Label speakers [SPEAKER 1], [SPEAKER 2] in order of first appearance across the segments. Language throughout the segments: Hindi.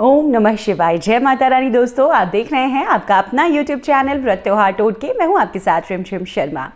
[SPEAKER 1] ओम नमः शिवाय जय माता रानी दोस्तों आप देख रहे हैं आपका अपना यूट्यूब चैनल व्रत त्योहार टोट के मैं हूँ आपके साथ रिम शिम शर्मा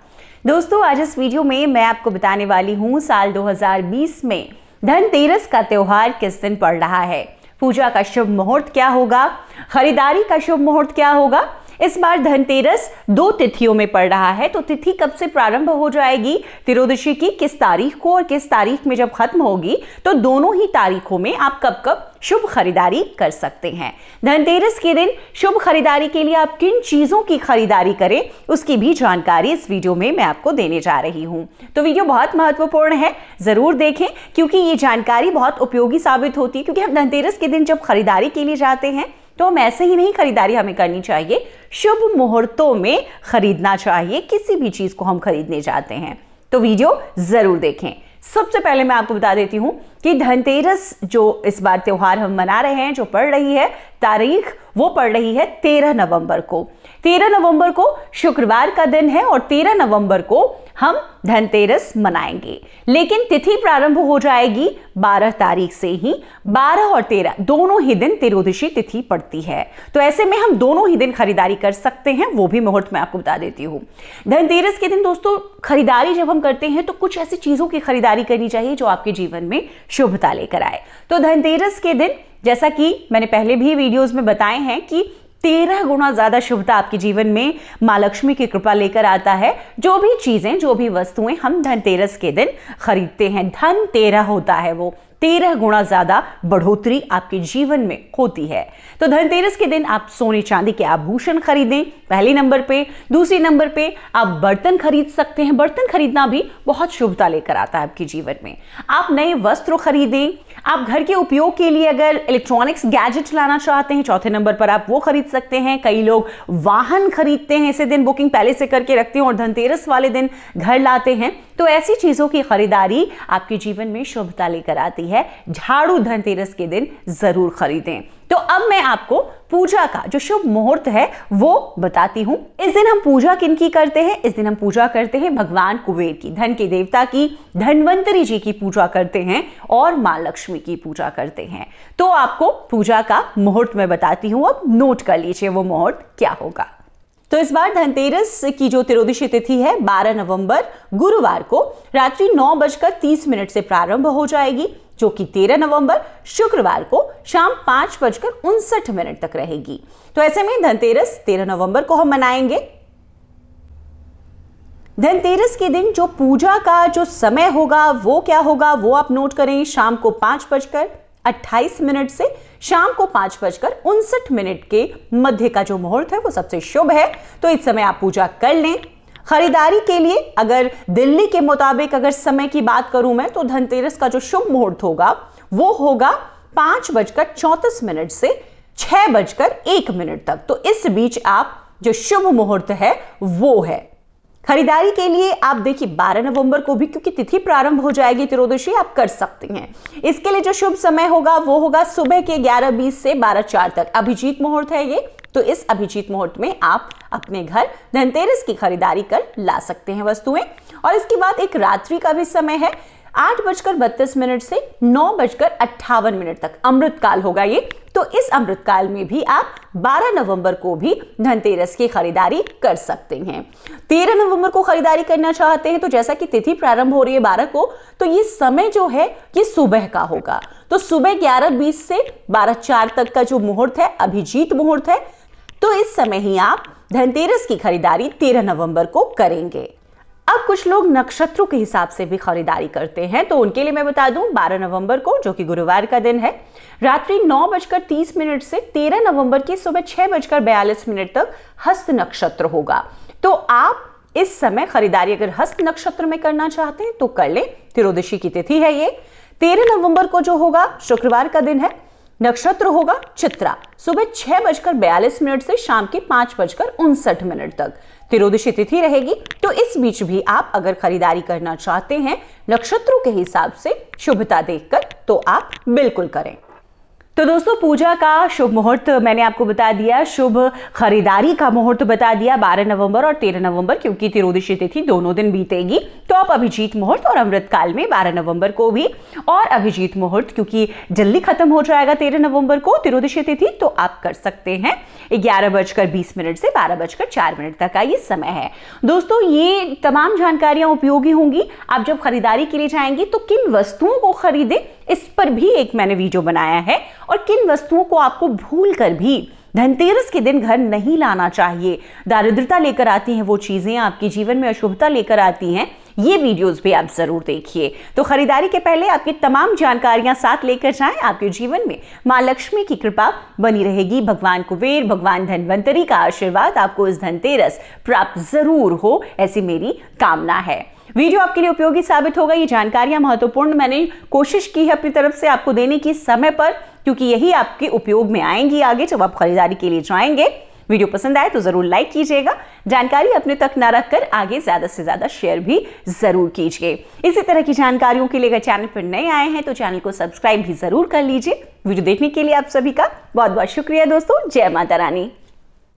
[SPEAKER 1] दोस्तों आज इस वीडियो में मैं आपको बताने वाली हूँ साल 2020 में धनतेरस का त्यौहार किस दिन पड़ रहा है पूजा का शुभ मुहूर्त क्या होगा खरीदारी का शुभ मुहूर्त क्या होगा इस बार धनतेरस दो तिथियों में पड़ रहा है तो तिथि कब से प्रारंभ हो जाएगी तिरोदशी की किस तारीख को और किस तारीख में जब खत्म होगी तो दोनों ही तारीखों में आप कब कब शुभ खरीदारी कर सकते हैं धनतेरस के दिन शुभ खरीदारी के लिए आप किन चीजों की खरीदारी करें उसकी भी जानकारी इस वीडियो में मैं आपको देने जा रही हूं तो वीडियो बहुत महत्वपूर्ण है जरूर देखें क्योंकि ये जानकारी बहुत उपयोगी साबित होती है क्योंकि हम धनतेरस के दिन जब खरीदारी के लिए जाते हैं तो हम ऐसे ही नहीं खरीदारी हमें करनी चाहिए शुभ मुहूर्तों में खरीदना चाहिए किसी भी चीज़ को हम खरीदने जाते हैं तो वीडियो ज़रूर देखें सबसे पहले मैं आपको बता देती हूं कि धनतेरस जो इस बार त्यौहार हम मना रहे हैं जो पड़ रही है तारीख वो पड़ रही है तेरह नवंबर को तेरह नवंबर को शुक्रवार का दिन है और तेरह नवंबर को हम धनतेरस मनाएंगे लेकिन तिथि प्रारंभ हो जाएगी बारह तारीख से ही बारह और तेरह दोनों ही दिन तिरोदशी तिथि पड़ती है तो ऐसे में हम दोनों ही दिन खरीदारी कर सकते हैं वो भी मुहूर्त मैं आपको बता देती हूँ धनतेरस के दिन दोस्तों खरीदारी जब हम करते हैं तो कुछ ऐसी चीज़ों की खरीदारी करनी चाहिए जो आपके जीवन में शुभता लेकर आए तो धनतेरस के दिन जैसा कि मैंने पहले भी वीडियोस में बताए हैं कि तेरह गुना ज़्यादा शुभता आपके जीवन में माँ लक्ष्मी की कृपा लेकर आता है जो भी चीज़ें जो भी वस्तुएं हम धनतेरस के दिन खरीदते हैं धन तेरह होता है वो तेरह गुणा ज्यादा बढ़ोतरी आपके जीवन में होती है तो धनतेरस के दिन आप सोने चांदी के आभूषण खरीदें पहले नंबर पे दूसरे नंबर पे आप बर्तन खरीद सकते हैं बर्तन खरीदना भी बहुत शुभता लेकर आता है आपके जीवन में आप नए वस्त्र खरीदें आप घर के उपयोग के लिए अगर इलेक्ट्रॉनिक्स गैजेट लाना चाहते हैं चौथे नंबर पर आप वो खरीद सकते हैं कई लोग वाहन खरीदते हैं इसे दिन बुकिंग पहले से करके रखते हैं और धनतेरस वाले दिन घर लाते हैं तो ऐसी चीजों की खरीदारी आपके जीवन में शुभता लेकर आती है है झाड़ू धनतेरस के दिन जरूर खरीदें तो अब मैं आपको पूजा का जो शुभ मुहूर्त है वो बताती हूँ इस दिन हम पूजा किन की करते हैं इस दिन हम पूजा करते हैं भगवान कुबेर की धन के देवता की धनवंतरी जी की पूजा करते हैं और माँ लक्ष्मी की पूजा करते हैं तो आपको पूजा का मुहूर्त मैं बताती हूँ अब नोट कर लीजिए वो मुहूर्त क्या होगा तो इस बार धनतेरस की जो तिरोदिशी तिथि है 12 नवंबर गुरुवार को रात्रि नौ बजकर तीस मिनट से प्रारंभ हो जाएगी जो कि 13 नवंबर शुक्रवार को शाम पांच बजकर उनसठ मिनट तक रहेगी तो ऐसे में धनतेरस 13 नवंबर को हम मनाएंगे धनतेरस के दिन जो पूजा का जो समय होगा वो क्या होगा वो आप नोट करें शाम को पांच बजकर अट्ठाईस मिनट से शाम को पांच बजकर उनसठ मिनट के मध्य का जो मुहूर्त है वो सबसे शुभ है तो इस समय आप पूजा कर लें खरीदारी के लिए अगर दिल्ली के मुताबिक अगर समय की बात करूं मैं तो धनतेरस का जो शुभ मुहूर्त होगा वो होगा पांच बजकर चौंतीस मिनट से छह बजकर एक मिनट तक तो इस बीच आप जो शुभ मुहूर्त है वो है खरीदारी के लिए आप देखिए 12 नवंबर को भी क्योंकि तिथि प्रारंभ हो जाएगी त्रोदशी आप कर सकते हैं इसके लिए जो शुभ समय होगा वो होगा सुबह के 11:20 से बारह चार तक अभिजीत मुहूर्त है ये तो इस अभिजीत मुहूर्त में आप अपने घर धनतेरस की खरीदारी कर ला सकते हैं वस्तुएं और इसके बाद एक रात्रि का भी समय है आठ बजकर बत्तीस मिनट से नौ बजकर अट्ठावन मिनट तक अमृतकाल होगा ये तो इस अमृतकाल में भी आप 12 नवंबर को भी धनतेरस की खरीदारी कर सकते हैं 13 नवंबर को खरीदारी करना चाहते हैं तो जैसा कि तिथि प्रारंभ हो रही है 12 को तो ये समय जो है ये सुबह का होगा तो सुबह 11:20 से 12:04 तक का जो मुहूर्त है अभिजीत मुहूर्त है तो इस समय ही आप धनतेरस की खरीदारी 13 नवंबर को करेंगे अब कुछ लोग नक्षत्रों के हिसाब से भी खरीदारी करते हैं तो उनके लिए मैं बता दूं 12 नवंबर को जो कि गुरुवार का दिन है रात्रि नौ बजकर तीस मिनट से 13 नवंबर की सुबह छह बजकर बयालीस मिनट तक हस्त नक्षत्र होगा तो आप इस समय खरीदारी अगर हस्त नक्षत्र में करना चाहते हैं तो कर ले तिरोदशी की तिथि है ये तेरह नवंबर को जो होगा शुक्रवार का दिन है नक्षत्र होगा चित्रा सुबह छह बजकर बयालीस मिनट से शाम के पांच बजकर उनसठ मिनट तक तिरोदशी तिथि रहेगी तो इस बीच भी आप अगर खरीदारी करना चाहते हैं नक्षत्रों के हिसाब से शुभता देखकर तो आप बिल्कुल करें तो दोस्तों पूजा का शुभ मुहूर्त मैंने आपको बता दिया शुभ खरीदारी का मुहूर्त बता दिया 12 नवंबर और 13 नवंबर क्योंकि तिरोदशी तिथि दोनों दिन बीतेगी तो आप अभिजीत मुहूर्त और अमृत काल में 12 नवंबर को भी और अभिजीत मुहूर्त क्योंकि जल्दी खत्म हो जाएगा 13 नवंबर को तिरोदशी तिथि तो आप कर सकते हैं ग्यारह बजकर बीस मिनट से बारह बजकर चार मिनट तक का ये समय है दोस्तों ये तमाम जानकारियां उपयोगी होंगी आप जब खरीदारी के लिए जाएंगे तो किन वस्तुओं को खरीदें इस पर भी एक मैंने वीडियो बनाया है और किन वस्तुओं को आपको भूल कर भी धनतेरस के दिन घर नहीं लाना चाहिए दारिद्रता लेकर आती हैं वो चीज़ें आपके जीवन में अशुभता लेकर आती हैं ये वीडियोस भी आप ज़रूर देखिए तो खरीदारी के पहले आपकी तमाम जानकारियां साथ लेकर जाए आपके जीवन में माँ लक्ष्मी की कृपा बनी रहेगी भगवान कुबेर भगवान धनवंतरी का आशीर्वाद आपको इस धनतेरस प्राप्त ज़रूर हो ऐसी मेरी कामना है वीडियो आपके लिए उपयोगी साबित होगा ये जानकारियां महत्वपूर्ण मैंने कोशिश की है अपनी तरफ से आपको देने की समय पर क्योंकि यही आपके उपयोग में आएंगी आगे जब आप खरीदारी के लिए जाएंगे वीडियो पसंद आए तो ज़रूर लाइक कीजिएगा जानकारी अपने तक न रखकर आगे ज़्यादा से ज़्यादा शेयर भी ज़रूर कीजिए इसी तरह की जानकारियों के लिए अगर चैनल पर नए आए हैं तो चैनल को सब्सक्राइब भी ज़रूर कर लीजिए वीडियो देखने के लिए आप सभी का बहुत बहुत शुक्रिया दोस्तों जय माता रानी